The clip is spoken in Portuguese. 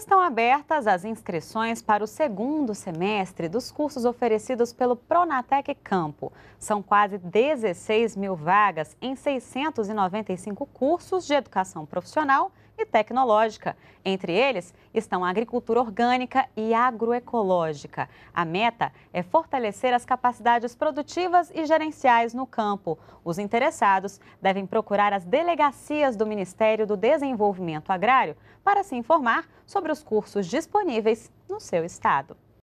Estão abertas as inscrições para o segundo semestre dos cursos oferecidos pelo Pronatec Campo. São quase 16 mil vagas em 695 cursos de educação profissional e tecnológica. Entre eles estão a agricultura orgânica e agroecológica. A meta é fortalecer as capacidades produtivas e gerenciais no campo. Os interessados devem procurar as delegacias do Ministério do Desenvolvimento Agrário para se informar sobre os cursos disponíveis no seu estado.